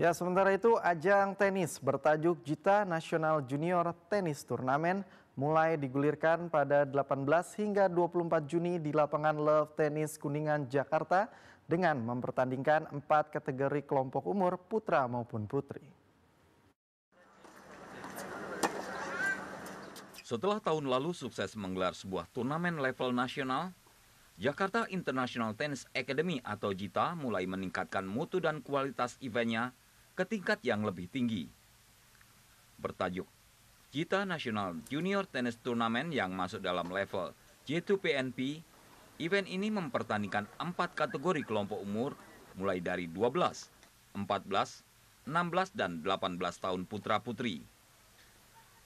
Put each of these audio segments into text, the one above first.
Ya, sementara itu ajang tenis bertajuk Jita Nasional Junior Tenis Turnamen mulai digulirkan pada 18 hingga 24 Juni di lapangan Love Tennis Kuningan, Jakarta dengan mempertandingkan empat kategori kelompok umur putra maupun putri. Setelah tahun lalu sukses menggelar sebuah turnamen level nasional, Jakarta International Tennis Academy atau JITA mulai meningkatkan mutu dan kualitas eventnya ke tingkat yang lebih tinggi. Bertajuk Cita Nasional Junior Tennis Turnamen yang masuk dalam level J2PNP, event ini mempertandingkan empat kategori kelompok umur mulai dari 12, 14, 16 dan 18 tahun putra-putri.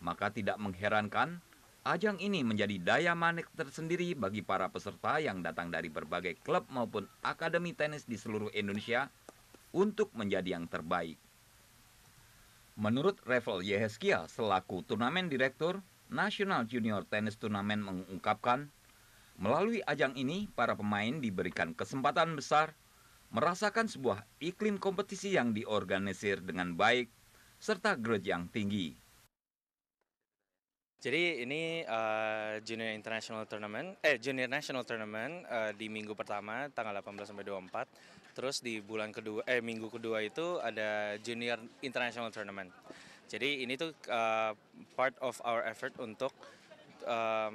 Maka tidak mengherankan ajang ini menjadi daya manik tersendiri bagi para peserta yang datang dari berbagai klub maupun akademi tenis di seluruh Indonesia untuk menjadi yang terbaik. Menurut Revel Yeheskia selaku turnamen direktur, National Junior Tennis Turnamen mengungkapkan, melalui ajang ini para pemain diberikan kesempatan besar merasakan sebuah iklim kompetisi yang diorganisir dengan baik serta grade yang tinggi. Jadi ini uh, Junior International Tournament, eh Junior National Tournament uh, di minggu pertama tanggal 18 sampai 24. Terus di bulan kedua eh minggu kedua itu ada Junior International Tournament. Jadi ini tuh uh, part of our effort untuk uh,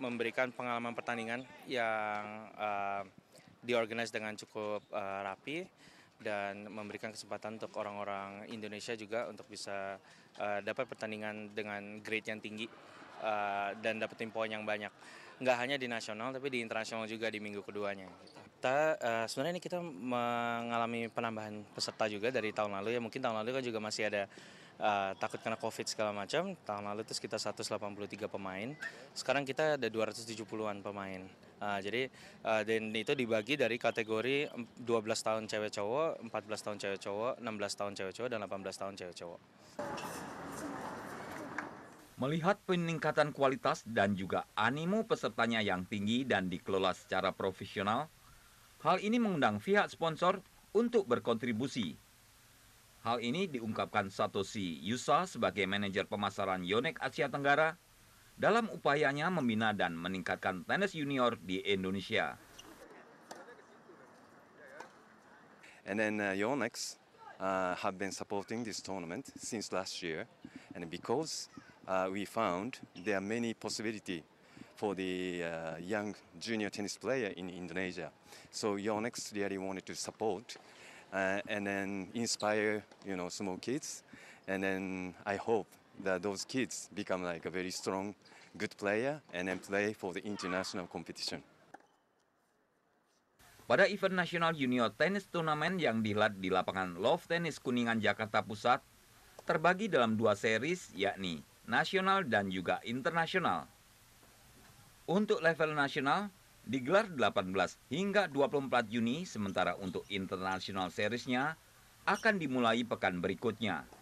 memberikan pengalaman pertandingan yang uh, diorganize dengan cukup uh, rapi dan memberikan kesempatan untuk orang-orang Indonesia juga untuk bisa uh, dapat pertandingan dengan grade yang tinggi uh, dan dapetin poin yang banyak nggak hanya di nasional tapi di internasional juga di minggu keduanya. Gitu. Kita uh, sebenarnya ini kita mengalami penambahan peserta juga dari tahun lalu ya mungkin tahun lalu kan juga masih ada uh, takut kena covid segala macam. Tahun lalu itu sekitar 183 pemain. Sekarang kita ada 270-an pemain. Uh, jadi uh, dan itu dibagi dari kategori 12 tahun cewek cowok, 14 tahun cewek cowok, 16 tahun cewek cowok dan 18 tahun cewek cowok. Melihat peningkatan kualitas dan juga animo pesertanya yang tinggi dan dikelola secara profesional, hal ini mengundang pihak sponsor untuk berkontribusi. Hal ini diungkapkan Satoshi Yusa sebagai manajer pemasaran Yonex Asia Tenggara dalam upayanya membina dan meningkatkan tenis junior di Indonesia. And then uh, Yonex uh, have been supporting this tournament since last year and because uh, we found there are many possibility for the uh, young junior tennis player in Indonesia. So Yonex really wanted to support uh, and then inspire you know small kids, and then I hope that those kids become like a very strong, good player and then play for the international competition. Pada event nasional junior tennis turnamen yang dihelat di lapangan Love Tennis Kuningan Jakarta Pusat, terbagi dalam dua series yakni nasional dan juga internasional. Untuk level nasional, digelar 18 hingga 24 Juni, sementara untuk internasional seriesnya akan dimulai pekan berikutnya.